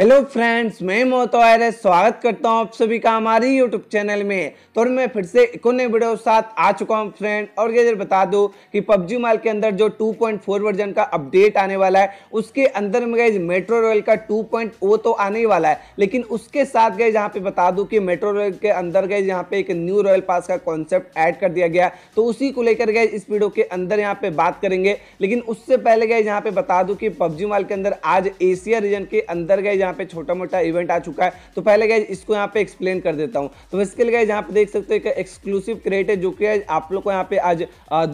hello friends मैं मोतोर स्वागत करता हूं आप सभी का हमारी यूट्यूब चैनल में तो मैं फिर से एक नए वीडियो के साथ आ चुका हूं फ्रेंड और ये बता दूं कि पबजी माल के अंदर जो 2.4 वर्जन का अपडेट आने वाला है उसके अंदर में गई मेट्रो रॉयल का 2.0 तो आने ही वाला है लेकिन उसके साथ गए यहाँ पे बता दूँ कि मेट्रो रॉयल के अंदर गए यहाँ पे एक न्यू रॉयल पास का कॉन्सेप्ट ऐड कर दिया गया तो उसी को लेकर गए इस वीडियो के अंदर यहाँ पे बात करेंगे लेकिन उससे पहले गए यहाँ पे बता दूँ कि पबजी माल के अंदर आज एशिया रीजन के अंदर गए यहाँ पे छोटा मोटा इवेंट आ चुका है तो पहले गए इसको यहाँ पे एक्सप्लेन कर देता हूँ तो इसके लिए गए यहाँ पे देख सकते हो एक एक्सक्लूसिव क्रेट है जो कि आप लोग को यहाँ पे आज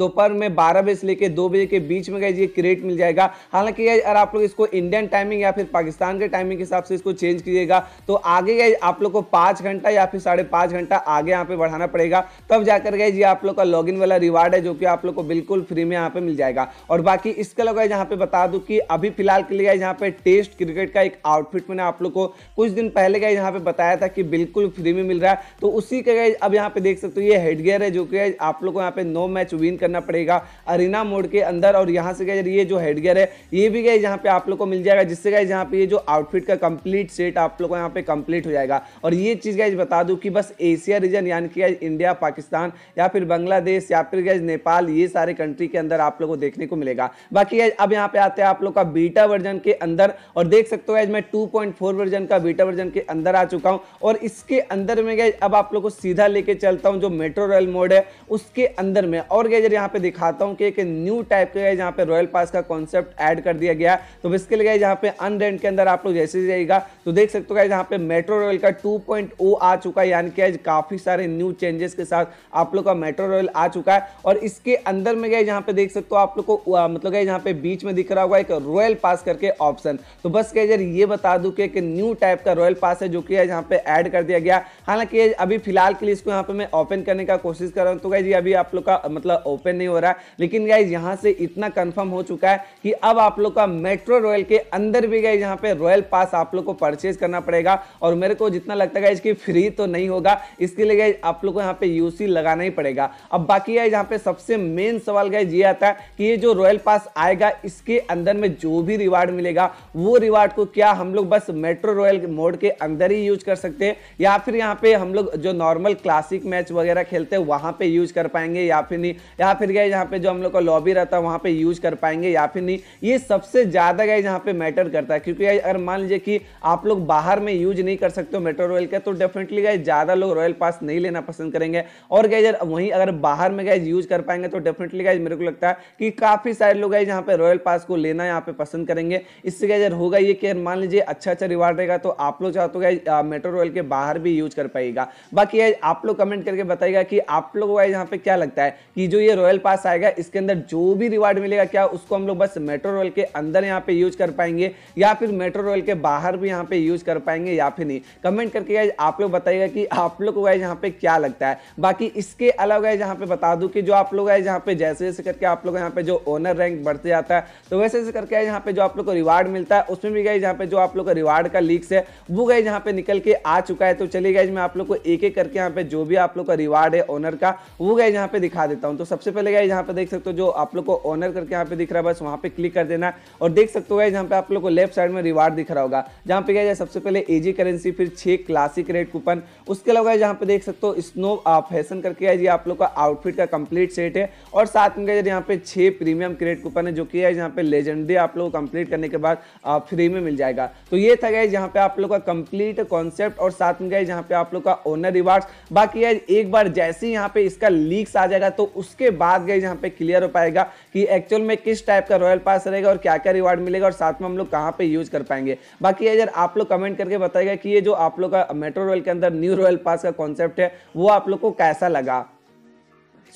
दोपहर में बारह बजे से लेकर दो बजे के बीच में गए ये क्रेट मिल जाएगा हालांकि अगर आप लोग इसको इंडियन टाइमिंग या फिर पाकिस्तान के टाइमिंग के हिसाब से इसको चेंज कीजिएगा तो आगे गए आप लोग को पाँच घंटा या फिर साढ़े घंटा आगे यहाँ पे बढ़ाना पड़ेगा तब जाकर गए ये आप लोग का लॉग वाला रिवार्ड है जो कि आप लोग को बिल्कुल फ्री में यहाँ पे मिल जाएगा और बाकी इसके अलावा यहाँ पे बता दूँ कि अभी फिलहाल के लिए यहाँ पे टेस्ट क्रिकेट का एक आउटफिट प्रॉफिट मैंने आप लोग को कुछ दिन पहले का यहाँ पे बताया था कि बिल्कुल फ्री में मिल रहा है तो उसी का गाइज अब यहाँ पे देख सकते हो ये हेडगेयर है जो कि आप लोग को यहाँ पे नो मैच विन करना पड़ेगा अरिना मोड के अंदर और यहाँ से गए ये जो हेडगेयर है ये भी गए यहाँ पे आप लोग को मिल जाएगा जिससे गए यहाँ पे ये जो आउटफिट का कंप्लीट सेट आप लोग को यहाँ पे कंप्लीट हो जाएगा और ये चीज़ गए बता दूँ कि बस एशिया रीजन यानी कि इंडिया पाकिस्तान या फिर बांग्लादेश या फिर गए नेपाल ये सारे कंट्री के अंदर आप लोग को देखने को मिलेगा बाकी अब यहाँ पे आते हैं आप लोग का बीटा वर्जन के अंदर और देख सकते हो मैं टू 2.4 वर्जन का बीटा वर्जन के अंदर आ चुका हूं और इसके अंदर में गए अब आप लोग को सीधा लेके चलता हूं जो मेट्रो रॉयल मोड है उसके अंदर में और गए यहां पे दिखाता हूं कि एक न्यू टाइप के जहां पे रॉयल पास का कॉन्सेप्ट ऐड कर दिया गया तो इसके लिए यहाँ पे अनरेंट के अंदर आप लोग जैसे जाएगा तो देख सकते हो यहाँ पे मेट्रो रॉयल का टू आ चुका है यानी कि आज काफ़ी सारे न्यू चेंजेस के साथ आप लोग का मेट्रो रॉयल आ चुका है और इसके अंदर में गए जहां पर देख सकते हो आप लोग को मतलब गए यहाँ पे बीच में दिख रहा होगा एक रॉयल पास करके ऑप्शन तो बस कह ये बता बता दूं कि एक न्यू टाइप का रॉयल पास है जो कि यहाँ पे ऐड कर दिया गया हालांकि अभी फिलहाल के लिए इसको यहाँ पे मैं ओपन करने का कोशिश कर रहा हूँ तो गाइज ये अभी आप लोग का मतलब ओपन नहीं हो रहा लेकिन गाइज यहाँ से इतना कन्फर्म हो चुका है कि अब आप लोग का मेट्रो रॉयल के अंदर भी गाइज यहाँ पे रॉयल पास आप लोग को परचेज करना पड़ेगा और मेरे को जितना लगता है इसकी फ्री तो नहीं होगा इसके लिए गाइज आप लोग को यहाँ पे यूसी लगाना ही पड़ेगा अब बाकी गाइज यहाँ पे सबसे मेन सवाल गाइज ये आता है कि ये जो रॉयल पास आएगा इसके अंदर में जो भी रिवार्ड मिलेगा वो रिवार्ड को क्या हम लोग लोग बस मेट्रो रॉयल मोड के अंदर ही यूज कर सकते हैं या फिर यहाँ पे हम लोग जो नॉर्मल क्लासिक मैच वगैरह खेलते हैं वहाँ पे यूज कर पाएंगे या फिर नहीं या फिर गए यहाँ पे जो हम लोग का लॉबी रहता है वहाँ पे यूज कर पाएंगे या फिर नहीं ये सबसे ज़्यादा गए यहाँ पे मैटर करता है क्योंकि अगर मान लीजिए कि आप लोग बाहर में यूज नहीं कर सकते हो मेट्रो रॉयल का तो डेफिनेटली गए ज़्यादा लोग रॉयल पास नहीं लेना पसंद करेंगे और गए वहीं अगर बाहर में गए यूज कर पाएंगे तो डेफिनेटली गए मेरे को लगता है कि काफ़ी सारे लोग गए यहाँ पे रॉयल पास को लेना यहाँ पे पसंद करेंगे इससे गए होगा ये कि मान लीजिए अच्छा अच्छा रिवार्ड रहेगा तो आप लोग चाहते हो मेट्रो रॉयल के बाहर भी यूज कर पाएगा बाकी आप लोग कमेंट करके बताइएगा कि आप लोग को यहाँ पे क्या लगता है कि जो ये रॉयल पास आएगा इसके अंदर जो भी रिवार्ड मिलेगा क्या उसको हम लोग बस मेट्रो रॉयल के अंदर यहाँ पे यूज कर पाएंगे या फिर मेट्रो रॉयल के बाहर भी यहाँ पे यूज कर पाएंगे या फिर नहीं कमेंट करके आप लोग बताइएगा कि आप लोग को यहाँ पे क्या लगता है बाकी इसके अलावा यहाँ पे बता दू कि जो आप लोग यहाँ पे जैसे जैसे करके आप लोग यहाँ पे जो ओनर रैंक बढ़ते जाता है तो वैसे वैसे करके यहाँ पे जो आप लोग को रिवार्ड मिलता है उसमें भी गए जहाँ पे जो आप लोग लोग रिवार्ड का लीक है वो गए यहाँ पे निकल के आ चुका है तो चलिए गए मैं आप लोग को एक एक करके यहाँ पे जो भी आप लोग का रिवार्ड है ओनर का वो गए यहाँ पे दिखा देता हूँ तो सबसे पहले गए यहाँ पे देख सकते हो जो आप लोग को ऑनर करके यहाँ पे दिख रहा है बस वहाँ पे क्लिक कर देना और देख सकते हो गए यहाँ पे आप लोग को लेफ्ट साइड में रिवार्ड दिख रहा होगा जहाँ पे गया सबसे पहले एजी करेंसी फिर छे क्लासिक रेड कूपन उसके अलावा यहाँ पे देख सकते हो स्नो फैशन करके ये आप लोग का आउटफिट का कंप्लीट सेट है और साथ में यहाँ पे छे प्रीमियम क्रेड कूपन है जो कि यहाँ पे लेजेंडरी आप लोग कंप्लीट करने के बाद फ्री में मिल जाएगा तो तो ये था गाइज यहाँ पे आप लोग का कंप्लीट कॉन्सेप्ट और साथ में गए यहाँ पे आप लोग का ओनर रिवार्ड्स बाकी गाइज एक बार जैसे ही यहाँ पे इसका लीक्स आ जाएगा तो उसके बाद गए यहाँ पे क्लियर हो पाएगा कि एक्चुअल में किस टाइप का रॉयल पास रहेगा और क्या क्या रिवार्ड मिलेगा और साथ में हम लोग कहाँ पे यूज कर पाएंगे बाकी यार आप लोग कमेंट करके बताएगा कि ये जो आप लोग का मेट्रो रॉयल के अंदर न्यू रॉयल पास का कॉन्सेप्ट है वो आप लोग को कैसा लगा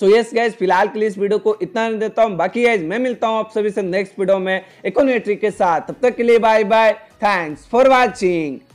सो यस गैस फिलहाल के लिए इस वीडियो को इतना देता हूँ बाकी गैस मैं मिलता हूँ आप सभी से नेक्स्ट वीडियो में इकोनोमेट्रिक के साथ तब तक के लिए bye bye thanks for watching